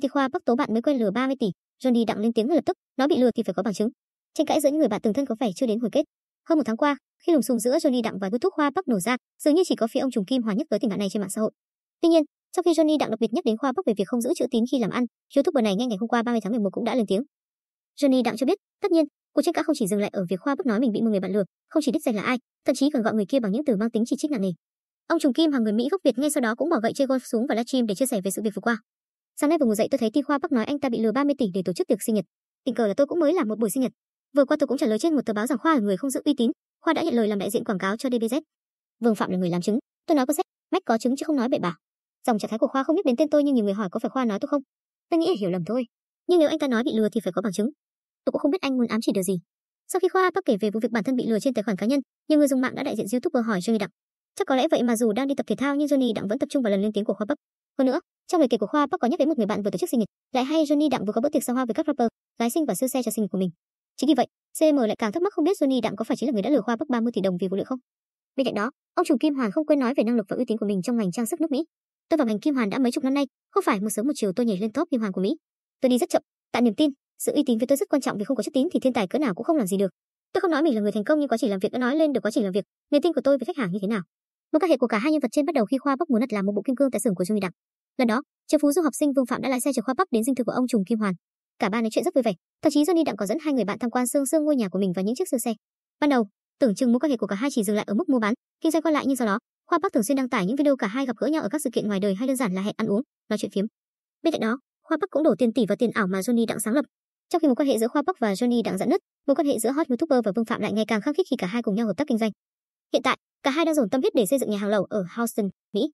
Lê Khoa bắc tố bạn mới quen lừa 30 tỷ, Johnny đặng lên tiếng ngay lập tức, Nó bị lừa thì phải có bằng chứng. Tranh cãi giữa những người bạn từng thân có vẻ chưa đến hồi kết. Hơn một tháng qua, khi lùm xùm giữa Johnny đặng và bút thúc Khoa bắc nổ ra, dường như chỉ có phía ông trùng kim hòa nhất tới tình bạn này trên mạng xã hội. Tuy nhiên, sau khi Johnny đặng đặc biệt nhắc đến Khoa bắc về việc không giữ chữ tín khi làm ăn, YouTuber này ngay ngày hôm qua 30 tháng 11 cũng đã lên tiếng. Johnny đặng cho biết, tất nhiên, cuộc tranh cãi không chỉ dừng lại ở việc Khoa bắc nói mình bị một người bạn lừa, không chỉ đích danh là ai, thậm chí còn gọi người kia bằng những từ mang tính chỉ trích nặng nề. Ông trùng kim hàng người Mỹ gốc Việt ngay sau đó cũng bỏ gậy chơi golf xuống và livestream để chia sẻ về sự việc vừa qua. Sáng nay vừa ngủ dậy tôi thấy Kim Khoa Bắc nói anh ta bị lừa 30 tỷ để tổ chức tiệc sinh nhật. Tình cờ là tôi cũng mới làm một buổi sinh nhật. Vừa qua tôi cũng trả lời trên một tờ báo rằng Khoa là người không giữ uy tín, Khoa đã nhận lời làm đại diện quảng cáo cho DBZ. Vương Phạm là người làm chứng, tôi nói có sách, mách có chứng chứ không nói bậy bạ. Dòng trạng thái của Khoa không biết đến tên tôi nhưng nhiều người hỏi có phải Khoa nói tôi không. Tôi nghĩ là hiểu lầm thôi. Nhưng nếu anh ta nói bị lừa thì phải có bằng chứng. Tôi cũng không biết anh muốn ám chỉ điều gì. Sau khi Khoa Bắc kể về vụ việc bản thân bị lừa trên tài khoản cá nhân, nhiều người dùng mạng đã đại diện YouTuber hỏi Johnny Đặng. Chắc có lẽ vậy mà dù đang đi tập thể thao nhưng Johnny Đặng vẫn tập trung vào lần lên tiếng của Khoa Bắc. Hơn nữa, trong lời kể của khoa Park có nhắc đến một người bạn vừa tổ chức sinh nhật, lại hay Johnny đặng vừa có bữa tiệc xa hoa với các rapper, gái xinh và siêu xe cho sinh của mình. Chính vì vậy, CM lại càng thắc mắc không biết Johnny đặng có phải chính là người đã lừa khoa Park 30 tỷ đồng vì vụ lừa không. Bên cạnh đó, ông chủ Kim Hoàn không quên nói về năng lực và uy tín của mình trong ngành trang sức nước Mỹ. Tôi vào ngành Kim Hoàn đã mấy chục năm nay, không phải một sớm một chiều tôi nhảy lên top Kim Hoàn của Mỹ. Tôi đi rất chậm, tạo niềm tin, sự uy tín với tôi rất quan trọng vì không có chất tín thì thiên tài cỡ nào cũng không làm gì được. Tôi không nói mình là người thành công nhưng quá trình làm việc đã nói lên được quá trình làm việc, niềm tin của tôi với khách hàng như thế nào mối quan hệ của cả hai nhân vật trên bắt đầu khi khoa bắc muốn đặt làm một bộ kim cương tại xưởng của trung y đặc lần đó triệu phú du học sinh vương phạm đã lái xe chở khoa bắc đến dinh thự của ông trùng kim hoàn cả ba nói chuyện rất vui vẻ thậm chí johnny đặng còn dẫn hai người bạn tham quan xương xương ngôi nhà của mình và những chiếc siêu xe ban đầu tưởng chừng mối quan hệ của cả hai chỉ dừng lại ở mức mua bán kinh doanh qua lại nhưng sau đó khoa bắc thường xuyên đăng tải những video cả hai gặp gỡ nhau ở các sự kiện ngoài đời hay đơn giản là hẹn ăn uống nói chuyện phiếm bên cạnh đó khoa bắc cũng đổ tiền tỷ vào tiền ảo mà johnny đặng sáng lập trong khi mối quan hệ giữa khoa bắc và johnny đặng giãn nứt mối quan hệ giữa hot youtuber và vương phạm lại ngày càng khăng khít khi cả hai cùng nhau hợp tác kinh doanh Hiện tại, cả hai đang dồn tâm huyết để xây dựng nhà hàng lầu ở Houston, Mỹ.